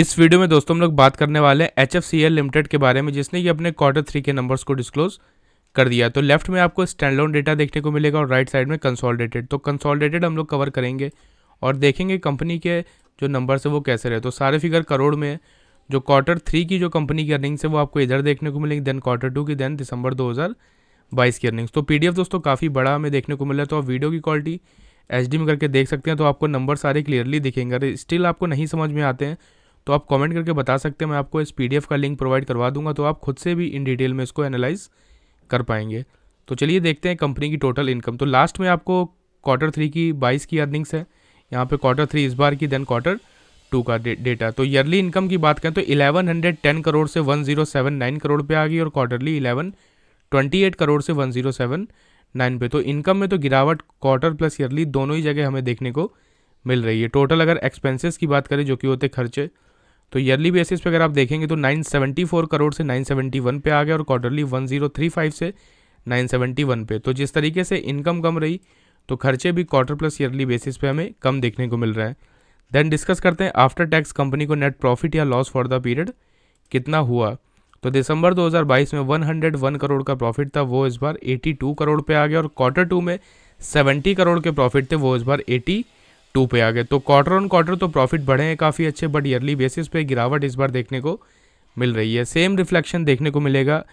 इस वीडियो में दोस्तों हम लोग बात करने वाले हैं H F C L limited के बारे में जिसने कि अपने क्वार्टर थ्री के नंबर्स को डिस्क्लोज कर दिया तो लेफ्ट में आपको स्टैंड लोन डेटा देखने को मिलेगा और राइट साइड में कंसोलिडेटेड तो कंसोलिडेटेड हम लोग कवर करेंगे और देखेंगे कंपनी के जो नंबर्स है वो कैसे रहे तो सारे फिगर करोड़ में जो क्वार्टर थ्री की जो कंपनी की अर्निंग्स है वो आपको इधर देखने को मिलेंगे देन क्वार्टर टू की देन दिसंबर दो बाईस की अर्निंग्स तो पीडीएफ दोस्तों काफ़ी बड़ा हमें देखने को मिला तो आप वीडियो की क्वालिटी एच में करके देख सकते हैं तो आपको नंबर सारे क्लियरली दिखेंगे स्टिल आपको नहीं समझ में आते हैं तो आप कमेंट करके बता सकते हैं मैं आपको इस पीडीएफ का लिंक प्रोवाइड करवा दूंगा तो आप खुद से भी इन डिटेल में इसको एनालाइज कर पाएंगे तो चलिए देखते हैं कंपनी की टोटल इनकम तो लास्ट में आपको क्वार्टर थ्री की बाईस की अर्निंग्स है यहाँ पर क्वार्टर थ्री इस बार की देन क्वार्टर टू का डेटा तो ईयरली इनकम की बात करें तो इलेवन करोड़ से वन करोड़ पे आ गई और क्वार्टरली एट करोड़ से वन नाइन पे तो इनकम में तो गिरावट क्वार्टर प्लस ईयरली दोनों ही जगह हमें देखने को मिल रही है टोटल अगर एक्सपेंसेस की बात करें जो कि होते खर्चे तो ईयरली बेसिस पे अगर आप देखेंगे तो 974 करोड़ से 971 पे आ गया और क्वार्टरली 1035 से 971 पे तो जिस तरीके से इनकम कम रही तो खर्चे भी क्वार्टर प्लस ईयरली बेसिस पे हमें कम देखने को मिल रहा है देन डिस्कस करते हैं आफ्टर टैक्स कंपनी को नेट प्रॉफिट या लॉस फॉर द पीरियड कितना हुआ तो दिसंबर 2022 में 101 करोड़ का प्रॉफिट था वो इस बार 82 करोड़ पे आ गया और क्वार्टर टू में 70 करोड़ के प्रॉफिट थे वो इस बार टू पे आ गए तो क्वार्टर ऑन क्वार्टर तो प्रॉफिट बढ़े हैं काफ़ी अच्छे बट ईयरली बेसिस पे गिरावट इस बार देखने को मिल रही है सेम रिफ्लेक्शन देखने को मिलेगा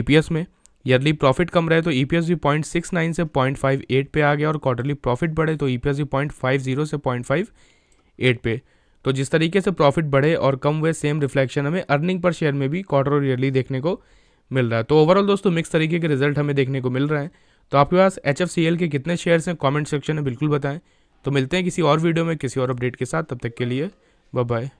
ईपीएस e में ईयरली प्रॉफिट कम रहे तो ईपीएस e भी पॉइंट सिक्स नाइन से पॉइंट फाइव एट पे आ गया और क्वार्टरली प्रॉफिट बढ़े तो ईपीएस e भी पॉइंट फाइव जीरो से पॉइंट फाइव एट पे तो जिस तरीके से प्रॉफिट बढ़े और कम हुए सेम रिफ्लेक्शन हमें अर्निंग पर शेयर में भी क्वार्टर और ईयरली देखने को मिल रहा है तो ओवरऑल दोस्तों मिक्स तरीके के रिजल्ट हमें देखने को मिल रहे हैं तो आपके पास एच के कितने शेयर्स हैं कॉमेंट सेक्शन में बिल्कुल बताएँ तो मिलते हैं किसी और वीडियो में किसी और अपडेट के साथ तब तक के लिए बाय बाय